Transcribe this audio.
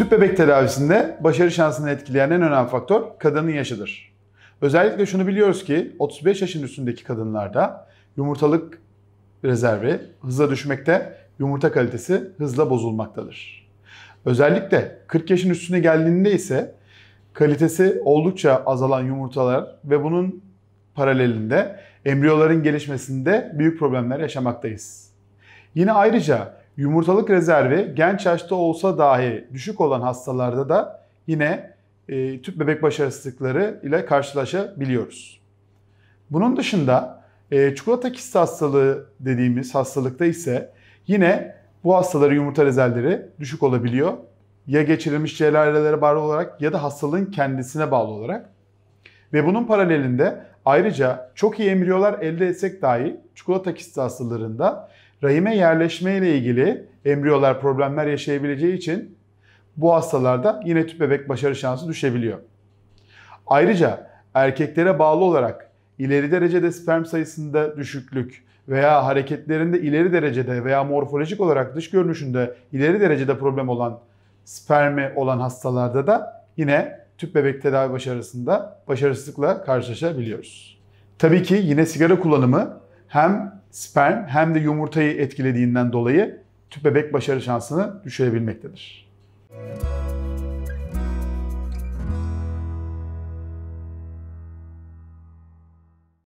Tüp bebek tedavisinde başarı şansını etkileyen en önemli faktör kadının yaşıdır. Özellikle şunu biliyoruz ki 35 yaşın üstündeki kadınlarda yumurtalık rezervi hızla düşmekte, yumurta kalitesi hızla bozulmaktadır. Özellikle 40 yaşın üstüne geldiğinde ise kalitesi oldukça azalan yumurtalar ve bunun paralelinde embriyoların gelişmesinde büyük problemler yaşamaktayız. Yine ayrıca Yumurtalık rezervi genç yaşta olsa dahi düşük olan hastalarda da yine e, tüp bebek başarısızlıkları ile karşılaşabiliyoruz. Bunun dışında e, çikolata kisti hastalığı dediğimiz hastalıkta ise yine bu hastaların yumurta rezervleri düşük olabiliyor. Ya geçirilmiş cerrahilere bağlı olarak ya da hastalığın kendisine bağlı olarak. Ve bunun paralelinde ayrıca çok iyi emriyorlar elde etsek dahi çikolata kisti hastalarında rahime yerleşme ile ilgili embriyolar problemler yaşayabileceği için bu hastalarda yine tüp bebek başarı şansı düşebiliyor. Ayrıca erkeklere bağlı olarak ileri derecede sperm sayısında düşüklük veya hareketlerinde ileri derecede veya morfolojik olarak dış görünüşünde ileri derecede problem olan spermi olan hastalarda da yine tüp bebek tedavi başarısında başarısızlıkla karşılaşabiliyoruz. Tabii ki yine sigara kullanımı hem sperm hem de yumurtayı etkilediğinden dolayı tüp bebek başarı şansını düşürebilmektedir. Müzik